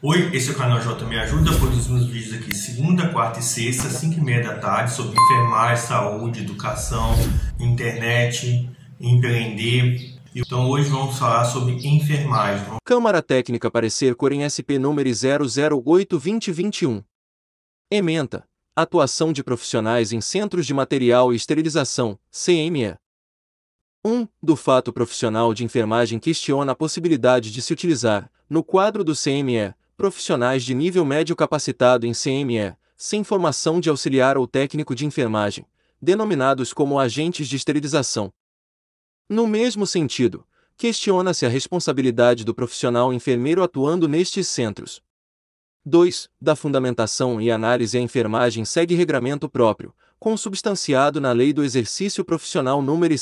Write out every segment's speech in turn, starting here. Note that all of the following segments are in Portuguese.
Oi, esse é o canal J Me Ajuda, produzo meus vídeos aqui segunda, quarta e sexta, 5 e meia da tarde, sobre enfermagem, saúde, educação, internet, empreender. Então hoje vamos falar sobre enfermagem. Câmara Técnica Parecer Corém SP número 008-2021. Ementa. Atuação de profissionais em Centros de Material e Esterilização, CME. 1. Um, do fato profissional de enfermagem questiona a possibilidade de se utilizar, no quadro do CME, profissionais de nível médio capacitado em CME, sem formação de auxiliar ou técnico de enfermagem, denominados como agentes de esterilização. No mesmo sentido, questiona-se a responsabilidade do profissional enfermeiro atuando nestes centros. 2. Da fundamentação e análise à enfermagem segue regramento próprio, consubstanciado na Lei do Exercício Profissional nº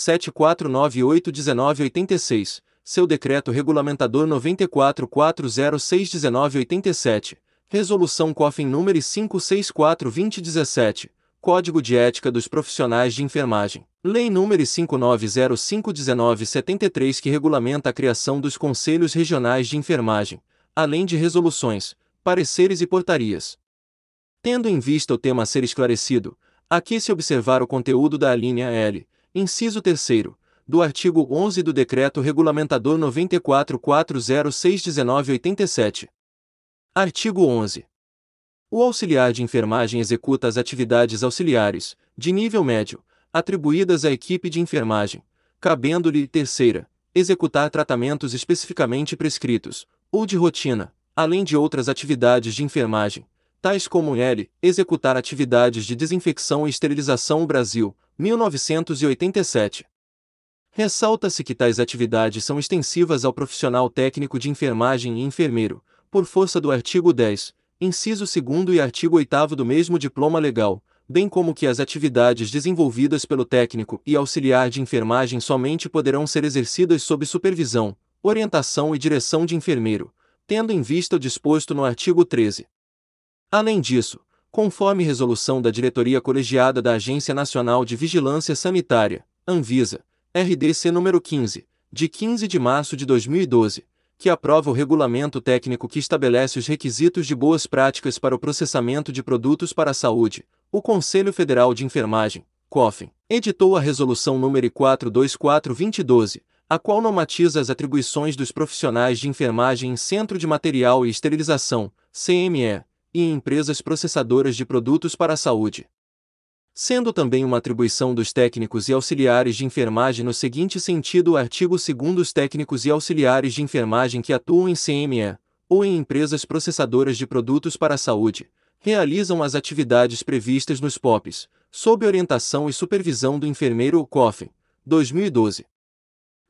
7498-1986, seu decreto regulamentador 94406-1987, resolução COFIN número 564-2017, Código de Ética dos Profissionais de Enfermagem. Lei nº 59051973 que regulamenta a criação dos Conselhos Regionais de Enfermagem, além de resoluções, pareceres e portarias. Tendo em vista o tema a ser esclarecido, aqui se observar o conteúdo da alínea L, inciso 3 do artigo 11 do Decreto Regulamentador 94406-1987. Artigo 11. O auxiliar de enfermagem executa as atividades auxiliares, de nível médio, atribuídas à equipe de enfermagem, cabendo-lhe, terceira, executar tratamentos especificamente prescritos, ou de rotina, além de outras atividades de enfermagem, tais como L. Executar atividades de desinfecção e esterilização Brasil, 1987. Ressalta-se que tais atividades são extensivas ao profissional técnico de enfermagem e enfermeiro, por força do artigo 10, inciso 2 e artigo 8 do mesmo diploma legal, bem como que as atividades desenvolvidas pelo técnico e auxiliar de enfermagem somente poderão ser exercidas sob supervisão, orientação e direção de enfermeiro, tendo em vista o disposto no artigo 13. Além disso, conforme resolução da diretoria colegiada da Agência Nacional de Vigilância Sanitária, ANVISA, RDC número 15, de 15 de março de 2012, que aprova o regulamento técnico que estabelece os requisitos de boas práticas para o processamento de produtos para a saúde, o Conselho Federal de Enfermagem, COFEN, editou a Resolução número 424-2012, a qual normatiza as atribuições dos profissionais de enfermagem em Centro de Material e Esterilização, CME, e empresas processadoras de produtos para a saúde sendo também uma atribuição dos técnicos e auxiliares de enfermagem no seguinte sentido o artigo 2 os técnicos e auxiliares de enfermagem que atuam em CME, ou em empresas processadoras de produtos para a saúde, realizam as atividades previstas nos POPs, sob orientação e supervisão do enfermeiro ou COFEN, 2012.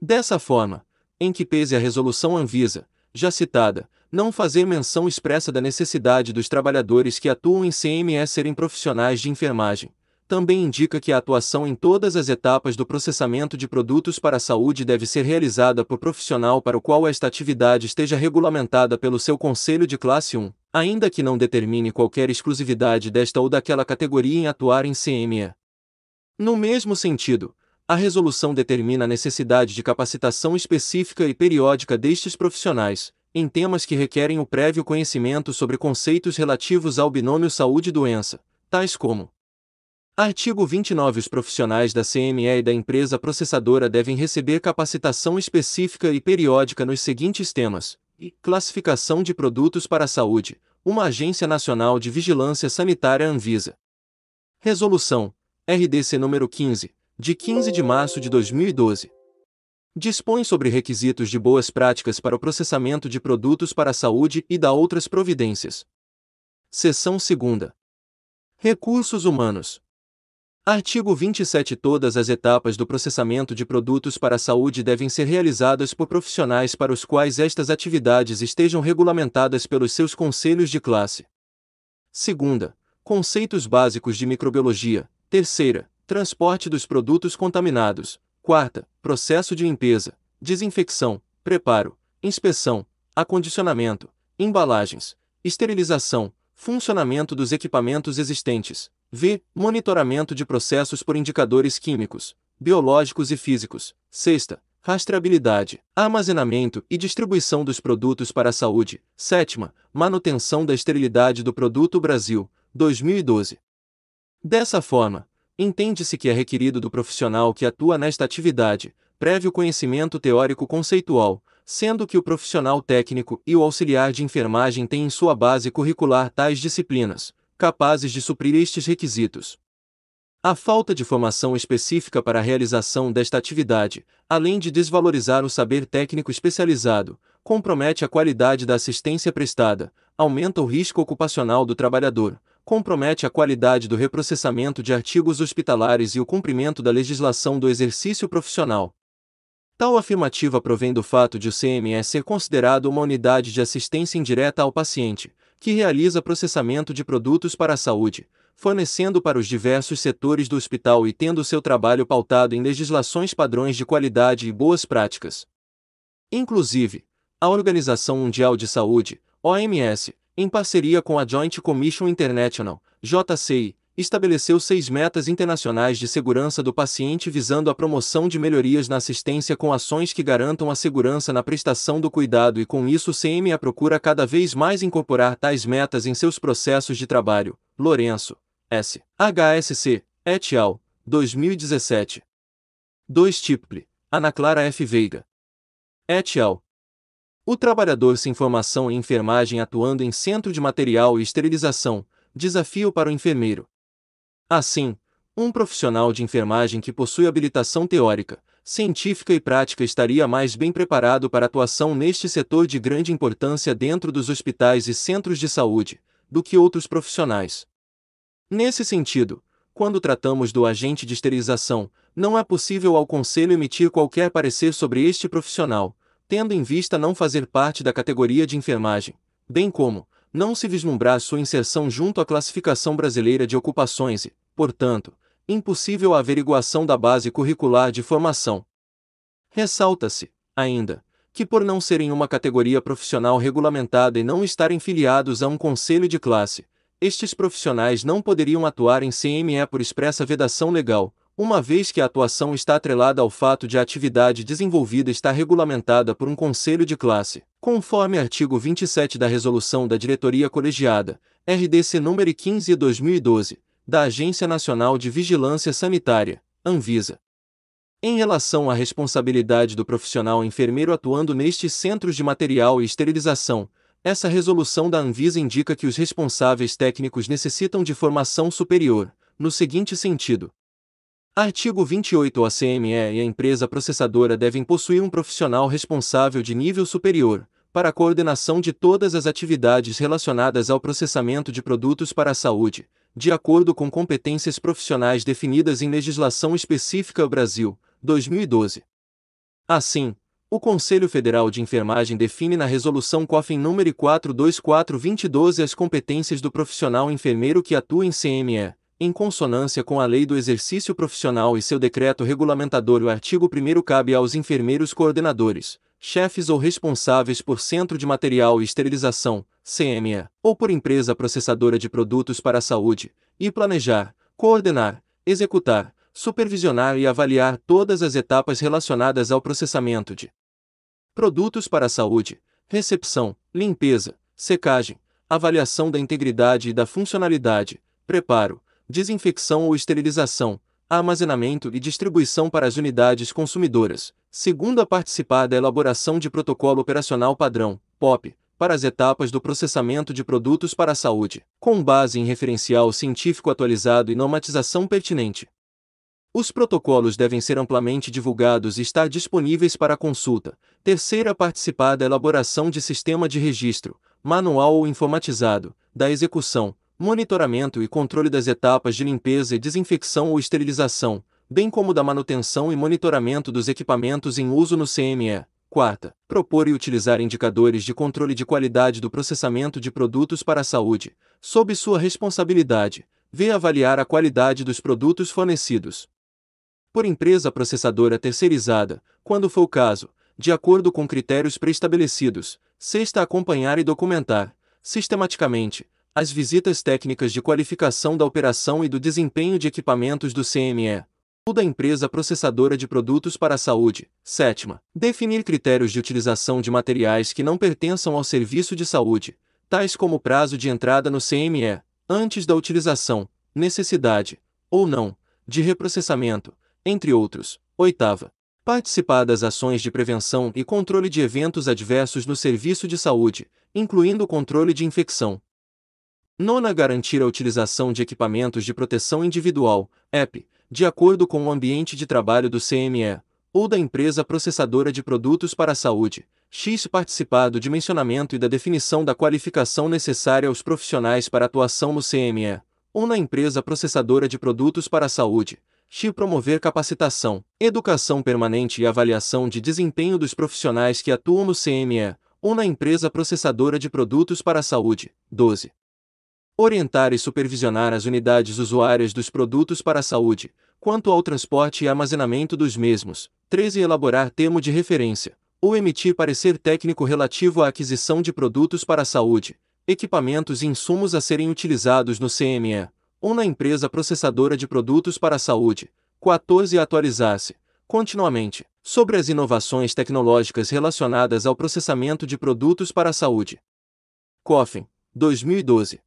Dessa forma, em que pese a resolução Anvisa, já citada, não fazer menção expressa da necessidade dos trabalhadores que atuam em CME serem profissionais de enfermagem, também indica que a atuação em todas as etapas do processamento de produtos para a saúde deve ser realizada por profissional para o qual esta atividade esteja regulamentada pelo seu conselho de classe 1, ainda que não determine qualquer exclusividade desta ou daquela categoria em atuar em CME. No mesmo sentido, a resolução determina a necessidade de capacitação específica e periódica destes profissionais, em temas que requerem o prévio conhecimento sobre conceitos relativos ao binômio saúde-doença, tais como Artigo 29 Os profissionais da CME e da empresa processadora devem receber capacitação específica e periódica nos seguintes temas: classificação de produtos para a saúde, uma Agência Nacional de Vigilância Sanitária Anvisa. Resolução RDC número 15, de 15 de março de 2012. Dispõe sobre requisitos de boas práticas para o processamento de produtos para a saúde e da outras providências. Seção 2. Recursos humanos. Artigo 27 Todas as etapas do processamento de produtos para a saúde devem ser realizadas por profissionais para os quais estas atividades estejam regulamentadas pelos seus conselhos de classe. Segunda, conceitos básicos de microbiologia. Terceira, transporte dos produtos contaminados. Quarta, processo de limpeza, desinfecção, preparo, inspeção, acondicionamento, embalagens, esterilização, funcionamento dos equipamentos existentes. V. Monitoramento de processos por indicadores químicos, biológicos e físicos. Sexta, rastreabilidade, armazenamento e distribuição dos produtos para a saúde. Sétima, manutenção da esterilidade do produto Brasil, 2012. Dessa forma, entende-se que é requerido do profissional que atua nesta atividade, prévio conhecimento teórico conceitual, sendo que o profissional técnico e o auxiliar de enfermagem têm em sua base curricular tais disciplinas, capazes de suprir estes requisitos. A falta de formação específica para a realização desta atividade, além de desvalorizar o saber técnico especializado, compromete a qualidade da assistência prestada, aumenta o risco ocupacional do trabalhador, compromete a qualidade do reprocessamento de artigos hospitalares e o cumprimento da legislação do exercício profissional. Tal afirmativa provém do fato de o CME ser considerado uma unidade de assistência indireta ao paciente, que realiza processamento de produtos para a saúde, fornecendo para os diversos setores do hospital e tendo seu trabalho pautado em legislações padrões de qualidade e boas práticas. Inclusive, a Organização Mundial de Saúde, OMS, em parceria com a Joint Commission International, JCI, estabeleceu seis metas internacionais de segurança do paciente visando a promoção de melhorias na assistência com ações que garantam a segurança na prestação do cuidado e com isso o CMA procura cada vez mais incorporar tais metas em seus processos de trabalho. Lourenço, S. HSC, et al., 2017. 2 Tiple, Ana Clara F. Veiga. Et al. O trabalhador sem formação em enfermagem atuando em centro de material e esterilização, desafio para o enfermeiro. Assim, um profissional de enfermagem que possui habilitação teórica, científica e prática estaria mais bem preparado para atuação neste setor de grande importância dentro dos hospitais e centros de saúde, do que outros profissionais. Nesse sentido, quando tratamos do agente de esterilização, não é possível ao Conselho emitir qualquer parecer sobre este profissional, tendo em vista não fazer parte da categoria de enfermagem, bem como, não se vislumbrar sua inserção junto à classificação brasileira de ocupações e, portanto, impossível a averiguação da base curricular de formação. Ressalta-se, ainda, que por não serem uma categoria profissional regulamentada e não estarem filiados a um conselho de classe, estes profissionais não poderiam atuar em CME por expressa vedação legal, uma vez que a atuação está atrelada ao fato de a atividade desenvolvida estar regulamentada por um conselho de classe, conforme artigo 27 da Resolução da Diretoria Colegiada, RDC nº 15/2012, da Agência Nacional de Vigilância Sanitária, Anvisa. Em relação à responsabilidade do profissional enfermeiro atuando nestes centros de material e esterilização, essa resolução da Anvisa indica que os responsáveis técnicos necessitam de formação superior, no seguinte sentido: Artigo 28 A CME e a empresa processadora devem possuir um profissional responsável de nível superior, para a coordenação de todas as atividades relacionadas ao processamento de produtos para a saúde, de acordo com competências profissionais definidas em legislação específica Brasil, 2012. Assim, o Conselho Federal de Enfermagem define na Resolução COFIN nº 424-2012 as competências do profissional enfermeiro que atua em CME, em consonância com a Lei do Exercício Profissional e seu decreto regulamentador, o artigo 1 cabe aos enfermeiros coordenadores, chefes ou responsáveis por centro de material e esterilização, CME, ou por empresa processadora de produtos para a saúde, e planejar, coordenar, executar, supervisionar e avaliar todas as etapas relacionadas ao processamento de produtos para a saúde, recepção, limpeza, secagem, avaliação da integridade e da funcionalidade, preparo, desinfecção ou esterilização, armazenamento e distribuição para as unidades consumidoras, segundo é a participar da elaboração de protocolo operacional padrão, POP, para as etapas do processamento de produtos para a saúde, com base em referencial científico atualizado e normatização pertinente. Os protocolos devem ser amplamente divulgados e estar disponíveis para consulta. Terceira, participar da é elaboração de sistema de registro, manual ou informatizado, da execução, monitoramento e controle das etapas de limpeza e desinfecção ou esterilização, bem como da manutenção e monitoramento dos equipamentos em uso no CME. Quarta, propor e utilizar indicadores de controle de qualidade do processamento de produtos para a saúde, sob sua responsabilidade, vê avaliar a qualidade dos produtos fornecidos por empresa processadora terceirizada, quando for o caso, de acordo com critérios preestabelecidos, sexta acompanhar e documentar, sistematicamente, as visitas técnicas de qualificação da operação e do desempenho de equipamentos do CME, ou da empresa processadora de produtos para a saúde. Sétima, definir critérios de utilização de materiais que não pertençam ao serviço de saúde, tais como prazo de entrada no CME, antes da utilização, necessidade, ou não, de reprocessamento, entre outros. Oitava, participar das ações de prevenção e controle de eventos adversos no serviço de saúde, incluindo o controle de infecção, Nona garantir a utilização de equipamentos de proteção individual, EP, de acordo com o ambiente de trabalho do CME, ou da empresa processadora de produtos para a saúde, X participar do dimensionamento e da definição da qualificação necessária aos profissionais para atuação no CME, ou na empresa processadora de produtos para a saúde, X promover capacitação, educação permanente e avaliação de desempenho dos profissionais que atuam no CME, ou na empresa processadora de produtos para a saúde. 12 orientar e supervisionar as unidades usuárias dos produtos para a saúde, quanto ao transporte e armazenamento dos mesmos. 13. Elaborar termo de referência, ou emitir parecer técnico relativo à aquisição de produtos para a saúde, equipamentos e insumos a serem utilizados no CME, ou na empresa processadora de produtos para a saúde. 14. Atualizar-se, continuamente, sobre as inovações tecnológicas relacionadas ao processamento de produtos para a saúde. COFIN, 2012.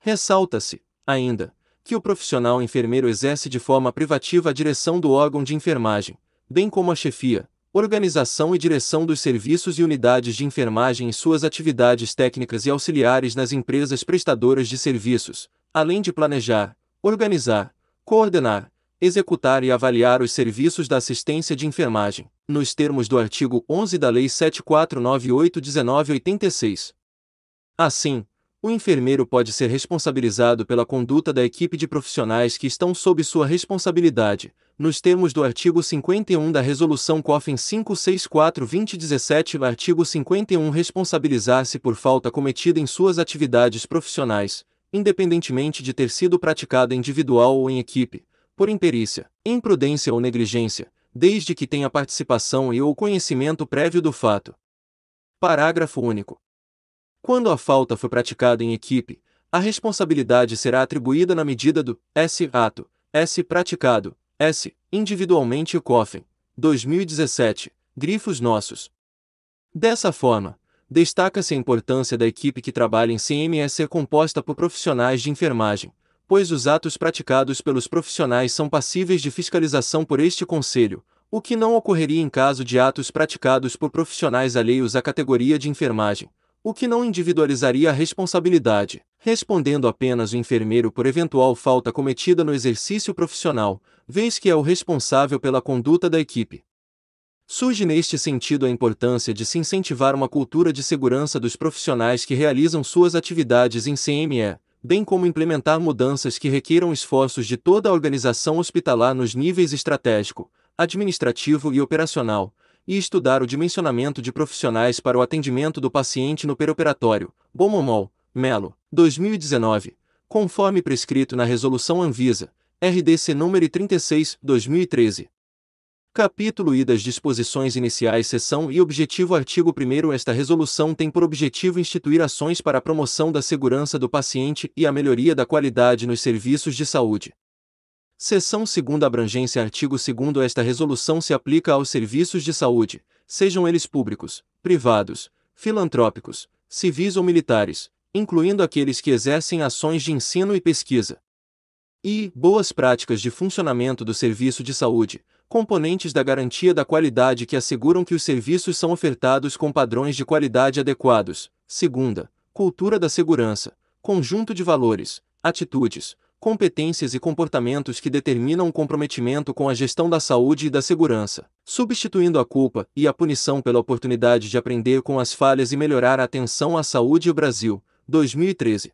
Ressalta-se, ainda, que o profissional enfermeiro exerce de forma privativa a direção do órgão de enfermagem, bem como a chefia, organização e direção dos serviços e unidades de enfermagem e suas atividades técnicas e auxiliares nas empresas prestadoras de serviços, além de planejar, organizar, coordenar, executar e avaliar os serviços da assistência de enfermagem, nos termos do artigo 11 da Lei 7498-1986. Assim, o enfermeiro pode ser responsabilizado pela conduta da equipe de profissionais que estão sob sua responsabilidade, nos termos do artigo 51 da Resolução Cofen 564-2017 artigo 51 responsabilizar-se por falta cometida em suas atividades profissionais, independentemente de ter sido praticada individual ou em equipe, por imperícia, imprudência ou negligência, desde que tenha participação e ou conhecimento prévio do fato. Parágrafo único. Quando a falta foi praticada em equipe, a responsabilidade será atribuída na medida do S. Ato, S. Praticado, S. Individualmente o COFEN. 2017. Grifos Nossos. Dessa forma, destaca-se a importância da equipe que trabalha em CMS ser composta por profissionais de enfermagem, pois os atos praticados pelos profissionais são passíveis de fiscalização por este Conselho, o que não ocorreria em caso de atos praticados por profissionais alheios à categoria de enfermagem, o que não individualizaria a responsabilidade, respondendo apenas o enfermeiro por eventual falta cometida no exercício profissional, vez que é o responsável pela conduta da equipe. Surge neste sentido a importância de se incentivar uma cultura de segurança dos profissionais que realizam suas atividades em CME, bem como implementar mudanças que requeram esforços de toda a organização hospitalar nos níveis estratégico, administrativo e operacional, e estudar o dimensionamento de profissionais para o atendimento do paciente no peroperatório. Bomomol, Melo, 2019, conforme prescrito na Resolução Anvisa, RDC nº 36, 2013. Capítulo I das disposições iniciais, seção e objetivo artigo 1 Esta resolução tem por objetivo instituir ações para a promoção da segurança do paciente e a melhoria da qualidade nos serviços de saúde. Seção 2 Abrangência Artigo 2 Esta resolução se aplica aos serviços de saúde, sejam eles públicos, privados, filantrópicos, civis ou militares, incluindo aqueles que exercem ações de ensino e pesquisa. E boas práticas de funcionamento do serviço de saúde, componentes da garantia da qualidade que asseguram que os serviços são ofertados com padrões de qualidade adequados. Segunda, cultura da segurança, conjunto de valores, atitudes, competências e comportamentos que determinam o comprometimento com a gestão da saúde e da segurança, substituindo a culpa e a punição pela oportunidade de aprender com as falhas e melhorar a atenção à saúde Brasil, 2013.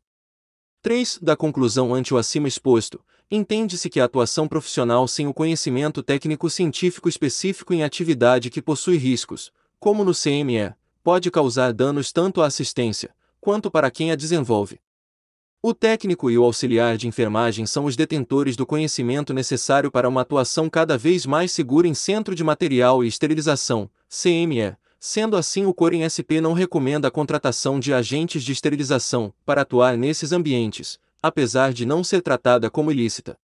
3. Da conclusão ante o acima exposto, entende-se que a atuação profissional sem o conhecimento técnico-científico específico em atividade que possui riscos, como no CME, pode causar danos tanto à assistência, quanto para quem a desenvolve. O técnico e o auxiliar de enfermagem são os detentores do conhecimento necessário para uma atuação cada vez mais segura em Centro de Material e Esterilização, CME. Sendo assim, o Corem SP não recomenda a contratação de agentes de esterilização para atuar nesses ambientes, apesar de não ser tratada como ilícita.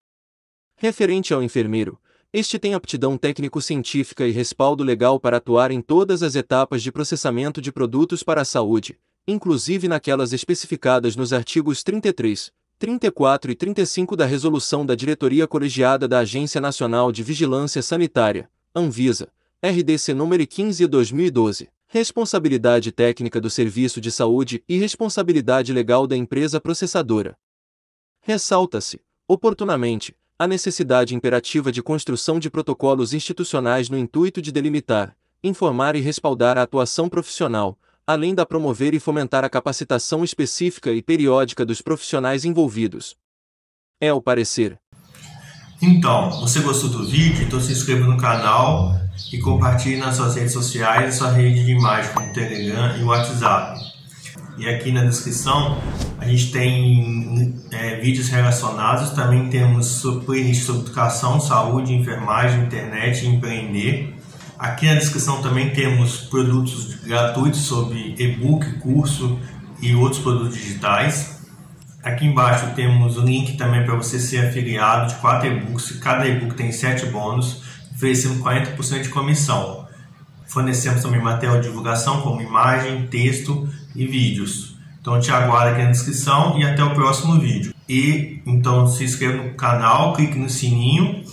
Referente ao enfermeiro, este tem aptidão técnico-científica e respaldo legal para atuar em todas as etapas de processamento de produtos para a saúde, inclusive naquelas especificadas nos artigos 33, 34 e 35 da Resolução da Diretoria Colegiada da Agência Nacional de Vigilância Sanitária, ANVISA, RDC nº 15 2012, responsabilidade técnica do serviço de saúde e responsabilidade legal da empresa processadora. Ressalta-se, oportunamente, a necessidade imperativa de construção de protocolos institucionais no intuito de delimitar, informar e respaldar a atuação profissional, além da promover e fomentar a capacitação específica e periódica dos profissionais envolvidos. É o parecer. Então, você gostou do vídeo? Então se inscreva no canal e compartilhe nas suas redes sociais e sua rede de imagem como Telegram e WhatsApp. E aqui na descrição a gente tem é, vídeos relacionados, também temos playlist sobre educação, saúde, enfermagem, internet e empreender. Aqui na descrição também temos produtos gratuitos sobre e-book, curso e outros produtos digitais. Aqui embaixo temos o link também para você ser afiliado de quatro e-books. Cada e-book tem sete bônus, oferecendo 40% de comissão. Fornecemos também material de divulgação como imagem, texto e vídeos. Então te aguardo aqui na descrição e até o próximo vídeo. E então se inscreva no canal, clique no sininho